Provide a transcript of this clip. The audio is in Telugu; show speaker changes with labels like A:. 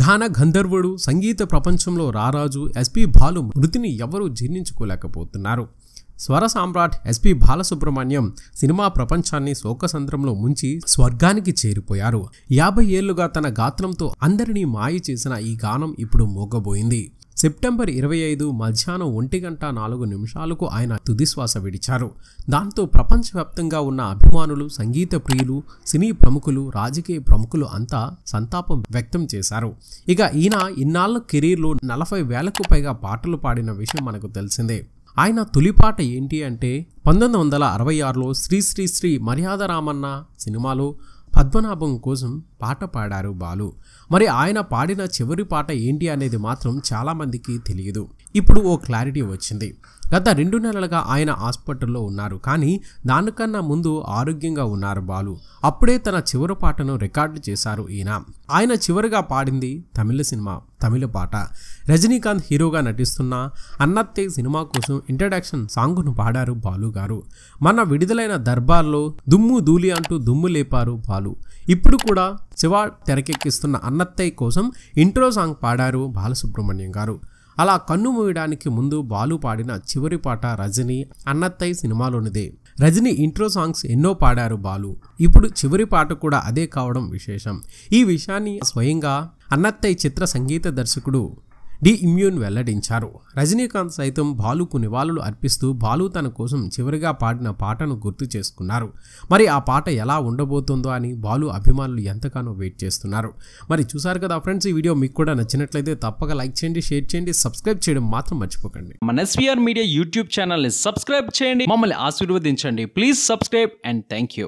A: ఘాన గంధర్వుడు సంగీత ప్రపంచంలో రారాజు ఎస్పి బాలు మృతిని ఎవరూ జీర్ణించుకోలేకపోతున్నారు స్వర సామ్రాట్ ఎస్పి బాలసుబ్రహ్మణ్యం సినిమా ప్రపంచాన్ని శోకసంద్రంలో ముంచి స్వర్గానికి చేరిపోయారు యాభై ఏళ్లుగా తన గాత్రంతో అందరినీ మాయ చేసిన ఈ గానం ఇప్పుడు మోగబోయింది సెప్టెంబర్ ఇరవై ఐదు మధ్యాహ్నం ఒంటి గంట నాలుగు నిమిషాలకు ఆయన తుదిశ్వాస విడిచారు దాంతో ప్రపంచవ్యాప్తంగా ఉన్న అభిమానులు సంగీత ప్రియులు సినీ ప్రముఖులు రాజకీయ ప్రముఖులు అంతా సంతాపం వ్యక్తం చేశారు ఇక ఈయన ఇన్నాళ్ళ కెరీర్లో నలభై వేలకు పైగా పాటలు పాడిన విషయం మనకు తెలిసిందే ఆయన తొలిపాట ఏంటి అంటే పంతొమ్మిది వందల అరవై ఆరులో శ్రీ శ్రీ శ్రీ మర్యాద రామన్న సినిమాలో పద్మనాభం కోసం పాట పాడారు బాలు మరి ఆయన పాడిన చివరి పాట ఏంటి అనేది మాత్రం చాలామందికి తెలియదు ఇప్పుడు ఓ క్లారిటీ వచ్చింది గత రెండు నెలలుగా ఆయన హాస్పిటల్లో ఉన్నారు కానీ దానికన్నా ముందు ఆరోగ్యంగా ఉన్నారు బాలు అప్పుడే తన చివరి పాటను రికార్డు చేశారు ఈయన ఆయన చివరిగా పాడింది తమిళ సినిమా తమిళ పాట రజనీకాంత్ హీరోగా నటిస్తున్న అన్నత్తే సినిమా కోసం ఇంట్రడక్షన్ సాంగ్ను పాడారు బాలు గారు మన విడుదలైన దర్బార్లో దుమ్ము దూలి అంటూ దుమ్ము లేపారు బాలు ఇప్పుడు కూడా శివ తెరకెక్కిస్తున్న అన్నత్తయ్య కోసం ఇంట్రో సాంగ్ పాడారు బాలసుబ్రహ్మణ్యం గారు అలా కన్ను మూయడానికి ముందు బాలు పాడిన చివరి పాట రజని అన్నత్తయ్య సినిమాలోనిదే రజనీ ఇంట్రో సాంగ్స్ ఎన్నో పాడారు బాలు ఇప్పుడు చివరి పాట కూడా అదే కావడం విశేషం ఈ విషయాన్ని స్వయంగా అన్నత్తయ్య చిత్ర సంగీత దర్శకుడు డి ఇమ్యూన్ వెల్లడించారు రజనీకాంత్ సైతం బాలుకు నివాళులు అర్పిస్తూ బాలు తన కోసం చివరిగా పాడిన పాటను గుర్తు చేసుకున్నారు మరి ఆ పాట ఎలా ఉండబోతుందో అని బాలు అభిమానులు ఎంతగానో వెయిట్ చేస్తున్నారు మరి చూసారు కదా ఫ్రెండ్స్ ఈ వీడియో మీకు కూడా నచ్చినట్లయితే తప్పక లైక్ చేయండి షేర్ చేయండి సబ్స్క్రైబ్ చేయడం మాత్రం మర్చిపోకండి మన ఎస్వీఆర్ మీడియా యూట్యూబ్ ఛానల్ని సబ్స్క్రైబ్ చేయండి మమ్మల్ని ఆశీర్వదించండి please subscribe and thank you